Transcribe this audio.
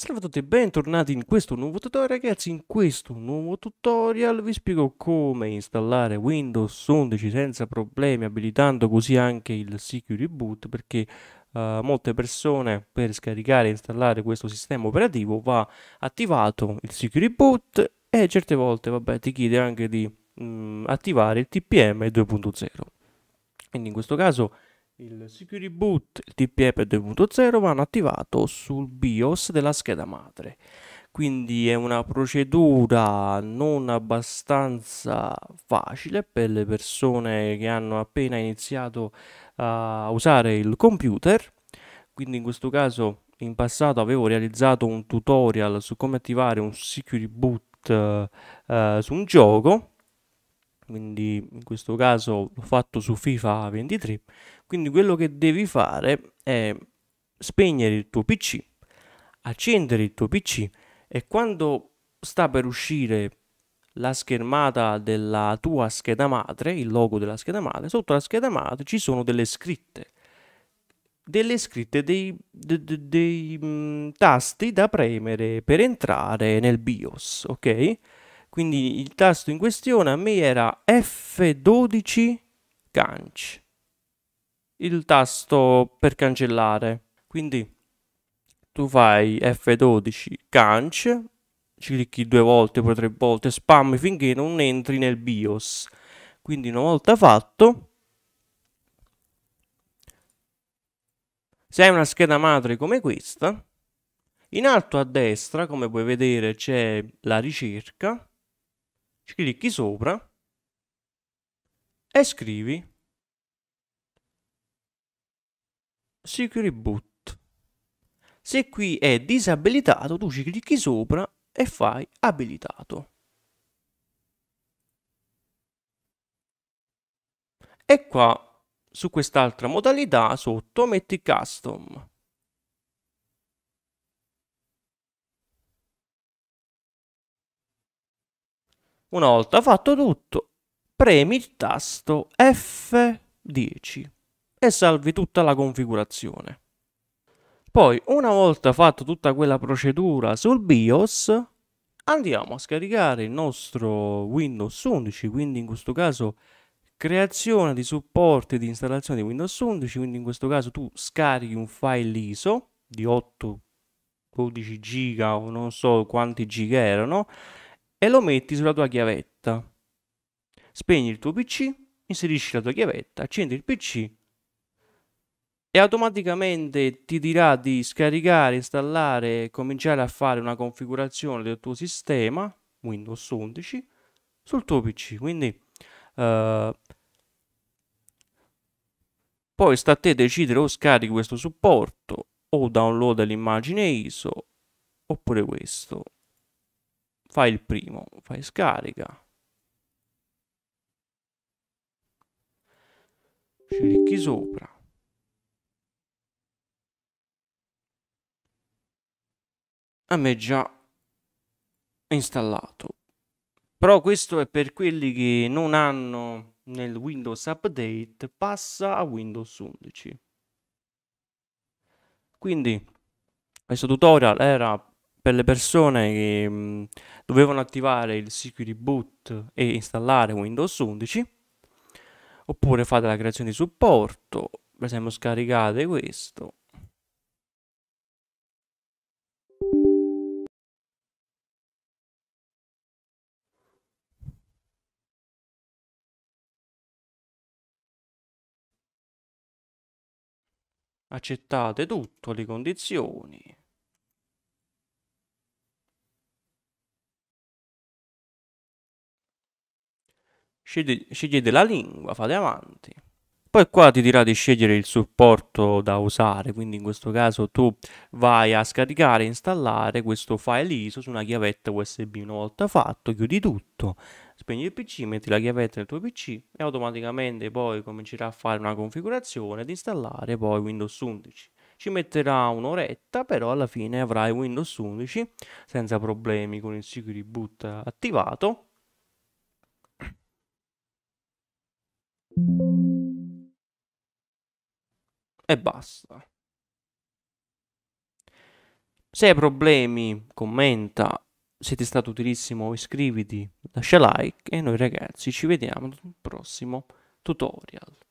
Salve a tutti e bentornati in questo nuovo tutorial ragazzi, in questo nuovo tutorial vi spiego come installare Windows 11 senza problemi abilitando così anche il Security Boot perché Uh, molte persone per scaricare e installare questo sistema operativo va attivato il security boot e certe volte vabbè, ti chiede anche di mh, mm, attivare il TPM 2.0 quindi in questo caso il Security Boot, il TPEP 2.0 vanno attivato sul BIOS della scheda madre. Quindi è una procedura non abbastanza facile per le persone che hanno appena iniziato a usare il computer. Quindi in questo caso in passato avevo realizzato un tutorial su come attivare un security boot eh, su un gioco quindi in questo caso l'ho fatto su FIFA 23, quindi quello che devi fare è spegnere il tuo PC, accendere il tuo PC e quando sta per uscire la schermata della tua scheda madre, il logo della scheda madre, sotto la scheda madre ci sono delle scritte, delle scritte dei, dei, dei, dei mh, tasti da premere per entrare nel BIOS, ok? Quindi il tasto in questione a me era F12 canc. Il tasto per cancellare. Quindi tu fai F12 canc, ci clicchi due volte, poi tre volte, spam finché non entri nel BIOS. Quindi una volta fatto, Se hai una scheda madre come questa, in alto a destra, come puoi vedere, c'è la ricerca clicchi sopra e scrivi Security Boot. Se qui è disabilitato, tu ci clicchi sopra e fai abilitato. E qua su quest'altra modalità sotto metti custom. Una volta fatto tutto, premi il tasto F10 e salvi tutta la configurazione. Poi, una volta fatto tutta quella procedura sul BIOS, andiamo a scaricare il nostro Windows 11, quindi in questo caso creazione di supporti di installazione di Windows 11, quindi in questo caso tu scarichi un file ISO di 8 12 giga o non so quanti giga erano e lo metti sulla tua chiavetta. Spegni il tuo PC, inserisci la tua chiavetta, accendi il PC e automaticamente ti dirà di scaricare, installare e cominciare a fare una configurazione del tuo sistema Windows 11 sul tuo PC. Quindi eh, poi sta a te decidere o scarichi questo supporto o download l'immagine ISO oppure questo fai il primo, fai scarica. clicchi sopra. A me già installato. Però questo è per quelli che non hanno nel Windows Update, passa a Windows 11. Quindi questo tutorial era per le persone che mh, mm, dovevano attivare il Security Boot e installare Windows 11 oppure fate la creazione di supporto per esempio scaricate questo accettate tutto le condizioni scegli, scegli della lingua, fate avanti. Poi qua ti dirà di scegliere il supporto da usare, quindi in questo caso tu vai a scaricare e installare questo file ISO su una chiavetta USB. Una volta fatto, chiudi tutto, spegni il PC, metti la chiavetta nel tuo PC e automaticamente poi comincerà a fare una configurazione ed installare poi Windows 11. Ci metterà un'oretta, però alla fine avrai Windows 11 senza problemi con il Security Boot attivato e basta. Se hai problemi, commenta, se ti è stato utilissimo iscriviti, lascia like e noi ragazzi ci vediamo nel prossimo tutorial.